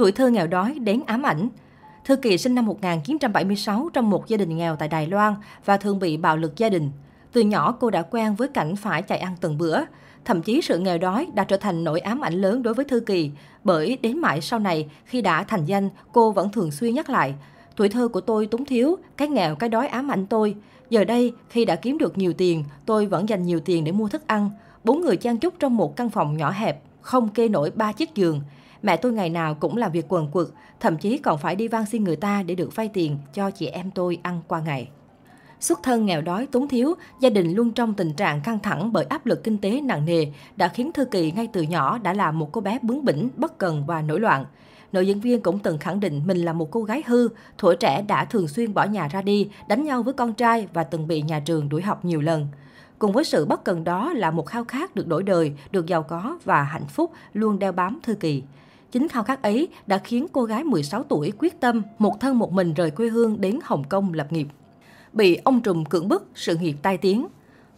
tuổi thơ nghèo đói đến ám ảnh. Thư Kỳ sinh năm 1976 trong một gia đình nghèo tại Đài Loan và thường bị bạo lực gia đình. Từ nhỏ cô đã quen với cảnh phải chạy ăn từng bữa. Thậm chí sự nghèo đói đã trở thành nỗi ám ảnh lớn đối với Thư Kỳ, bởi đến mãi sau này khi đã thành danh, cô vẫn thường xuyên nhắc lại. Tuổi thơ của tôi túng thiếu, cái nghèo cái đói ám ảnh tôi. Giờ đây, khi đã kiếm được nhiều tiền, tôi vẫn dành nhiều tiền để mua thức ăn. Bốn người trang chúc trong một căn phòng nhỏ hẹp, không kê nổi ba chiếc giường. Mẹ tôi ngày nào cũng làm việc quần quật, thậm chí còn phải đi van xin người ta để được vay tiền cho chị em tôi ăn qua ngày. Xuất thân nghèo đói túng thiếu, gia đình luôn trong tình trạng căng thẳng bởi áp lực kinh tế nặng nề đã khiến Thư Kỳ ngay từ nhỏ đã là một cô bé bướng bỉnh, bất cần và nổi loạn. nội diễn viên cũng từng khẳng định mình là một cô gái hư, tuổi trẻ đã thường xuyên bỏ nhà ra đi, đánh nhau với con trai và từng bị nhà trường đuổi học nhiều lần. Cùng với sự bất cần đó là một khao khát được đổi đời, được giàu có và hạnh phúc luôn đeo bám Thư Kỳ. Chính khao khát ấy đã khiến cô gái 16 tuổi quyết tâm một thân một mình rời quê hương đến Hồng Kông lập nghiệp. Bị ông trùm cưỡng bức, sự nghiệp tai tiếng.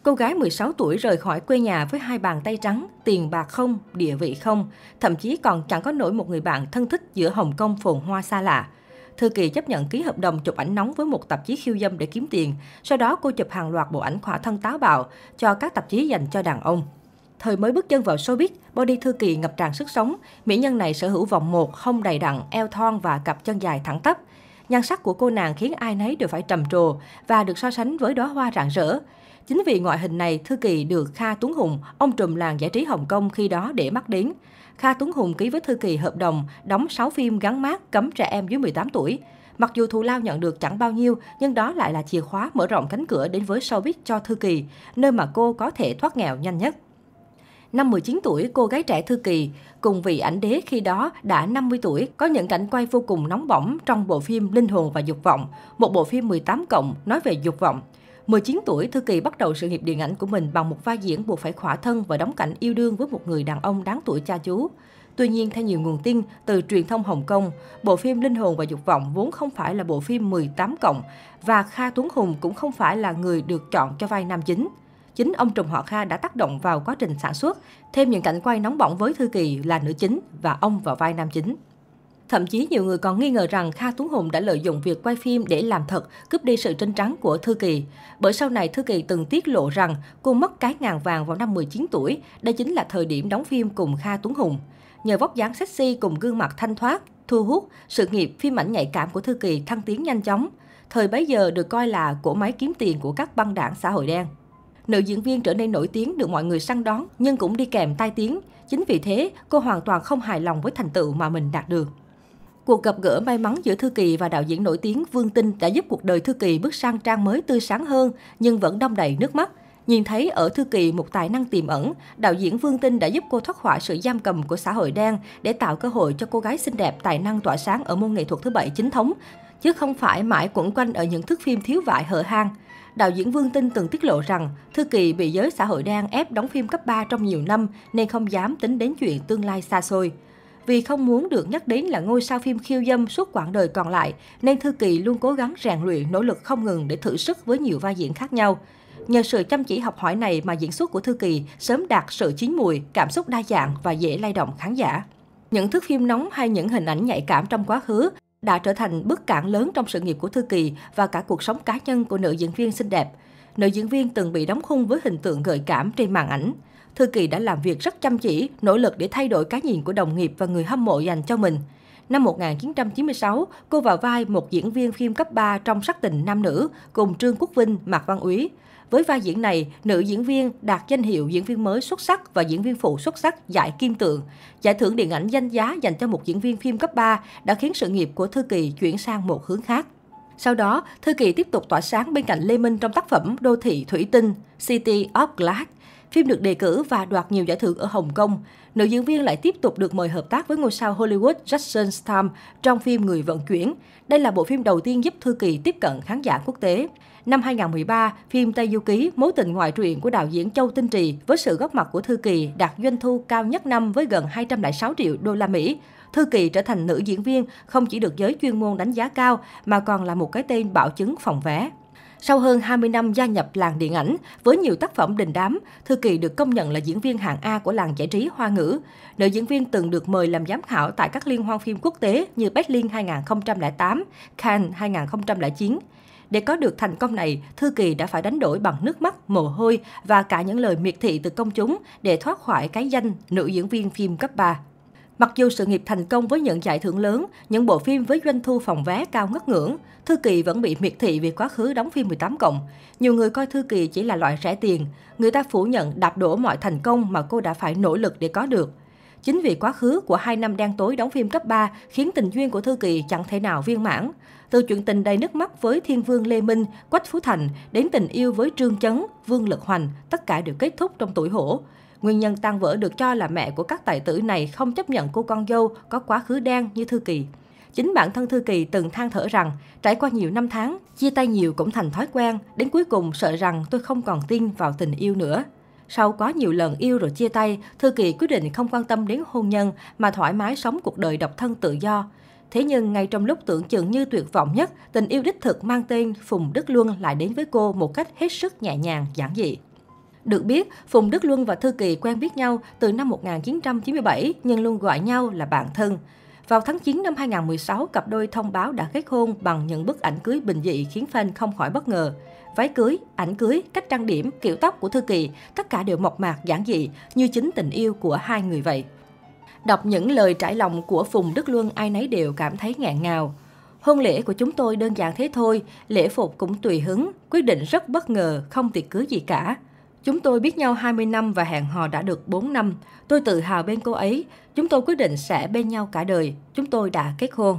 Cô gái 16 tuổi rời khỏi quê nhà với hai bàn tay trắng, tiền bạc không, địa vị không, thậm chí còn chẳng có nổi một người bạn thân thích giữa Hồng Kông phồn hoa xa lạ. Thư Kỳ chấp nhận ký hợp đồng chụp ảnh nóng với một tạp chí khiêu dâm để kiếm tiền. Sau đó cô chụp hàng loạt bộ ảnh khỏa thân táo bạo cho các tạp chí dành cho đàn ông. Thời mới bước chân vào showbiz, body Thư Kỳ ngập tràn sức sống. Mỹ nhân này sở hữu vòng một, không đầy đặn, eo thon và cặp chân dài thẳng tắp. Nhan sắc của cô nàng khiến ai nấy đều phải trầm trồ và được so sánh với đóa hoa rạng rỡ. Chính vì ngoại hình này, Thư Kỳ được Kha Tuấn Hùng, ông trùm làng giải trí Hồng Kông khi đó để mắt đến. Kha Tuấn Hùng ký với Thư Kỳ hợp đồng đóng 6 phim gắn mát cấm trẻ em dưới 18 tuổi. Mặc dù thù lao nhận được chẳng bao nhiêu, nhưng đó lại là chìa khóa mở rộng cánh cửa đến với showbiz cho Thư Kỳ, nơi mà cô có thể thoát nghèo nhanh nhất. Năm 19 tuổi, cô gái trẻ Thư Kỳ cùng vị ảnh đế khi đó đã 50 tuổi có những cảnh quay vô cùng nóng bỏng trong bộ phim Linh hồn và dục vọng, một bộ phim 18 cộng nói về dục vọng. 19 tuổi, Thư Kỳ bắt đầu sự nghiệp điện ảnh của mình bằng một vai diễn buộc phải khỏa thân và đóng cảnh yêu đương với một người đàn ông đáng tuổi cha chú. Tuy nhiên, theo nhiều nguồn tin từ truyền thông Hồng Kông, bộ phim Linh hồn và dục vọng vốn không phải là bộ phim 18 cộng và Kha Tuấn Hùng cũng không phải là người được chọn cho vai nam chính chính ông Trùng Họ Kha đã tác động vào quá trình sản xuất, thêm những cảnh quay nóng bỏng với Thư Kỳ là nữ chính và ông vào vai nam chính. Thậm chí nhiều người còn nghi ngờ rằng Kha Tuấn Hùng đã lợi dụng việc quay phim để làm thật, cướp đi sự trinh trắng của Thư Kỳ. Bởi sau này Thư Kỳ từng tiết lộ rằng cô mất cái ngàn vàng vào năm 19 tuổi, đây chính là thời điểm đóng phim cùng Kha Tuấn Hùng. Nhờ vóc dáng sexy cùng gương mặt thanh thoát, thu hút, sự nghiệp phim ảnh nhạy cảm của Thư Kỳ thăng tiến nhanh chóng. Thời bấy giờ được coi là cổ máy kiếm tiền của các băng đảng xã hội đen. Nữ diễn viên trở nên nổi tiếng được mọi người săn đón nhưng cũng đi kèm tai tiếng. Chính vì thế, cô hoàn toàn không hài lòng với thành tựu mà mình đạt được. Cuộc gặp gỡ may mắn giữa Thư Kỳ và đạo diễn nổi tiếng Vương Tinh đã giúp cuộc đời Thư Kỳ bước sang trang mới tươi sáng hơn nhưng vẫn đong đầy nước mắt. Nhìn thấy ở Thư Kỳ một tài năng tiềm ẩn, đạo diễn Vương Tinh đã giúp cô thoát khỏi sự giam cầm của xã hội đen để tạo cơ hội cho cô gái xinh đẹp tài năng tỏa sáng ở môn nghệ thuật thứ bảy chính thống, chứ không phải mãi quẩn quanh ở những thước phim thiếu vải hở hang đạo diễn Vương Tinh từng tiết lộ rằng Thư Kỳ bị giới xã hội đen ép đóng phim cấp 3 trong nhiều năm nên không dám tính đến chuyện tương lai xa xôi. Vì không muốn được nhắc đến là ngôi sao phim khiêu dâm suốt quãng đời còn lại, nên Thư Kỳ luôn cố gắng rèn luyện nỗ lực không ngừng để thử sức với nhiều vai diễn khác nhau. Nhờ sự chăm chỉ học hỏi này mà diễn xuất của Thư Kỳ sớm đạt sự chín mùi, cảm xúc đa dạng và dễ lay động khán giả. Những thước phim nóng hay những hình ảnh nhạy cảm trong quá khứ đã trở thành bức cản lớn trong sự nghiệp của Thư Kỳ và cả cuộc sống cá nhân của nữ diễn viên xinh đẹp. Nữ diễn viên từng bị đóng khung với hình tượng gợi cảm trên màn ảnh. Thư Kỳ đã làm việc rất chăm chỉ, nỗ lực để thay đổi cái nhìn của đồng nghiệp và người hâm mộ dành cho mình. Năm 1996, cô vào vai một diễn viên phim cấp 3 trong sắc tình nam nữ cùng Trương Quốc Vinh, Mạc Văn Úy. Với vai diễn này, nữ diễn viên đạt danh hiệu diễn viên mới xuất sắc và diễn viên phụ xuất sắc giải Kim Tượng. Giải thưởng điện ảnh danh giá dành cho một diễn viên phim cấp 3 đã khiến sự nghiệp của Thư Kỳ chuyển sang một hướng khác. Sau đó, Thư Kỳ tiếp tục tỏa sáng bên cạnh Lê Minh trong tác phẩm Đô thị Thủy Tinh, City of Glass Phim được đề cử và đoạt nhiều giải thưởng ở Hồng Kông. Nữ diễn viên lại tiếp tục được mời hợp tác với ngôi sao Hollywood Jason Statham trong phim Người vận chuyển. Đây là bộ phim đầu tiên giúp Thư Kỳ tiếp cận khán giả quốc tế. Năm 2013, phim Tây Du Ký, mối tình ngoại truyện của đạo diễn Châu Tinh Trì với sự góp mặt của Thư Kỳ đạt doanh thu cao nhất năm với gần 206 triệu đô la Mỹ. Thư Kỳ trở thành nữ diễn viên không chỉ được giới chuyên môn đánh giá cao mà còn là một cái tên bảo chứng phòng vé. Sau hơn 20 năm gia nhập làng điện ảnh, với nhiều tác phẩm đình đám, Thư Kỳ được công nhận là diễn viên hạng A của làng giải trí Hoa ngữ. Nữ diễn viên từng được mời làm giám khảo tại các liên hoan phim quốc tế như Berlin 2008, Cannes 2009. Để có được thành công này, Thư Kỳ đã phải đánh đổi bằng nước mắt, mồ hôi và cả những lời miệt thị từ công chúng để thoát khỏi cái danh nữ diễn viên phim cấp 3. Mặc dù sự nghiệp thành công với những giải thưởng lớn, những bộ phim với doanh thu phòng vé cao ngất ngưỡng, Thư Kỳ vẫn bị miệt thị vì quá khứ đóng phim 18 cộng. Nhiều người coi Thư Kỳ chỉ là loại rẻ tiền. Người ta phủ nhận đạp đổ mọi thành công mà cô đã phải nỗ lực để có được. Chính vì quá khứ của hai năm đen tối đóng phim cấp 3 khiến tình duyên của Thư Kỳ chẳng thể nào viên mãn. Từ chuyện tình đầy nước mắt với Thiên Vương Lê Minh, Quách Phú Thành đến tình yêu với Trương Chấn, Vương Lực Hoành, tất cả đều kết thúc trong tuổi hổ. Nguyên nhân tan vỡ được cho là mẹ của các tài tử này không chấp nhận cô con dâu có quá khứ đen như Thư Kỳ. Chính bản thân Thư Kỳ từng than thở rằng, trải qua nhiều năm tháng, chia tay nhiều cũng thành thói quen, đến cuối cùng sợ rằng tôi không còn tin vào tình yêu nữa. Sau có nhiều lần yêu rồi chia tay, Thư Kỳ quyết định không quan tâm đến hôn nhân mà thoải mái sống cuộc đời độc thân tự do. Thế nhưng ngay trong lúc tưởng chừng như tuyệt vọng nhất, tình yêu đích thực mang tên Phùng Đức Luân lại đến với cô một cách hết sức nhẹ nhàng, giản dị. Được biết, Phùng Đức Luân và Thư Kỳ quen biết nhau từ năm 1997 nhưng luôn gọi nhau là bạn thân. Vào tháng 9 năm 2016, cặp đôi thông báo đã kết hôn bằng những bức ảnh cưới bình dị khiến fan không khỏi bất ngờ. Váy cưới, ảnh cưới, cách trang điểm, kiểu tóc của Thư Kỳ, tất cả đều mộc mạc, giản dị, như chính tình yêu của hai người vậy. Đọc những lời trải lòng của Phùng Đức Luân ai nấy đều cảm thấy ngạn ngào. Hôn lễ của chúng tôi đơn giản thế thôi, lễ phục cũng tùy hứng, quyết định rất bất ngờ, không tiệc cưới gì cả. Chúng tôi biết nhau 20 năm và hẹn hò đã được 4 năm. Tôi tự hào bên cô ấy. Chúng tôi quyết định sẽ bên nhau cả đời. Chúng tôi đã kết hôn.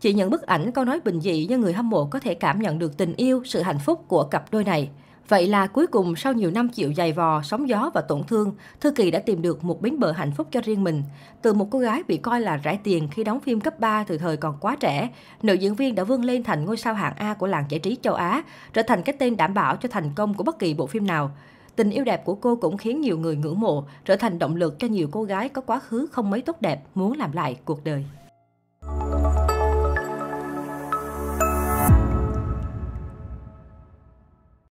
Chị nhận bức ảnh câu nói bình dị nhưng người hâm mộ có thể cảm nhận được tình yêu, sự hạnh phúc của cặp đôi này. Vậy là cuối cùng sau nhiều năm chịu dày vò, sóng gió và tổn thương, Thư Kỳ đã tìm được một bến bờ hạnh phúc cho riêng mình. Từ một cô gái bị coi là rải tiền khi đóng phim cấp 3 từ thời còn quá trẻ, nữ diễn viên đã vươn lên thành ngôi sao hạng A của làng giải trí châu Á, trở thành cái tên đảm bảo cho thành công của bất kỳ bộ phim nào. Tình yêu đẹp của cô cũng khiến nhiều người ngưỡng mộ, trở thành động lực cho nhiều cô gái có quá khứ không mấy tốt đẹp muốn làm lại cuộc đời.